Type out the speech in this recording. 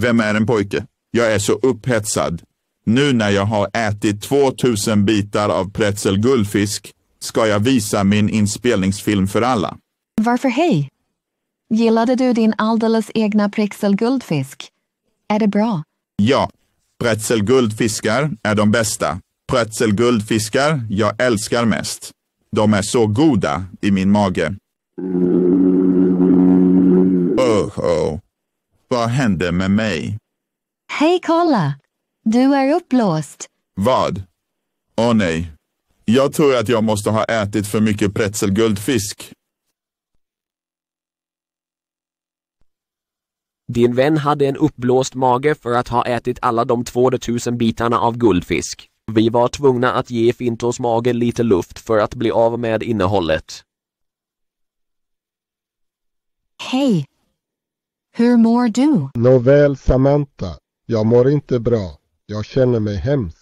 Vem är en pojke? Jag är så upphetsad. Nu när jag har ätit 2000 bitar av pretzel guldfisk ska jag visa min inspelningsfilm för alla. Varför hej? Gillade du din alldeles egna pretzel guldfisk? Är det bra? Ja. Pretzel guldfiskar är de bästa. Pretzel guldfiskar jag älskar mest. De är så goda i min mage. Öh, oh, oh. Vad hände med mig? Hej, kolla! Du är uppblåst. Vad? Åh nej. Jag tror att jag måste ha ätit för mycket pretzelguldfisk. Din vän hade en uppblåst mage för att ha ätit alla de 2000 bitarna av guldfisk. Vi var tvungna att ge Fintos mage lite luft för att bli av med innehållet. Hej, hur mår du? Nåväl Samantha, jag mår inte bra. Jag känner mig hemskt.